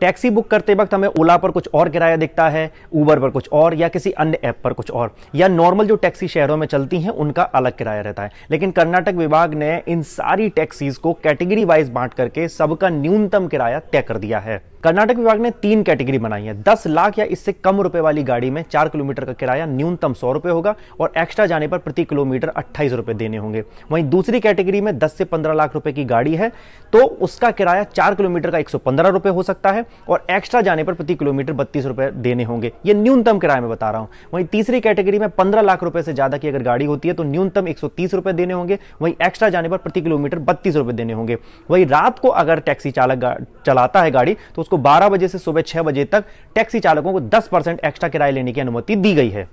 taxi book करते वक्त हमें ओला पर कुछ और किराया दिखता है ऊबर पर कुछ और या किसी अन्य ऐप पर कुछ और या नॉर्मल जो टैक्सी शहरों में चलती हैं उनका अलग किराया रहता है लेकिन कर्नाटक विभाग ने इन सारी टैक्सीज को कैटेगरी वाइज बांट करके सबका न्यूनतम किराया तय कर दिया है कर्नाटक विभाग ने तीन कैटेगरी बनाई है दस लाख या इससे कम रुपए वाली गाड़ी में चार किलोमीटर का किराया न्यूनतम सौ रुपए होगा और एक्स्ट्रा जाने पर प्रति किलोमीटर अट्ठाईस रुपए देने होंगे वहीं दूसरी कैटेगरी में दस से पंद्रह लाख रुपए की गाड़ी है तो उसका किराया चार किलोमीटर का एक सौ पंद्रह हो सकता है और एक्स्ट्रा जाने पर प्रति किलोमीटर बत्तीस रुपए देने होंगे ये न्यूनतम किराया में बता रहा हूं वहीं तीसरी कैटेगरी में पंद्रह लाख रुपए से ज़्यादा की अगर गाड़ी होती है तो न्यूनतम एक सौ तीस देने होंगे वहीं एक्स्ट्रा जाने पर प्रति किलोमीटर बत्तीस रुपए देने होंगे वहीं रात को अगर टैक्सी चालक चलाता है गाड़ी तो उसको 12 बजे से सुबह 6 बजे तक टैक्सी चालकों को 10 परसेंट एक्स्ट्रा किराया लेने की अनुमति दी गई है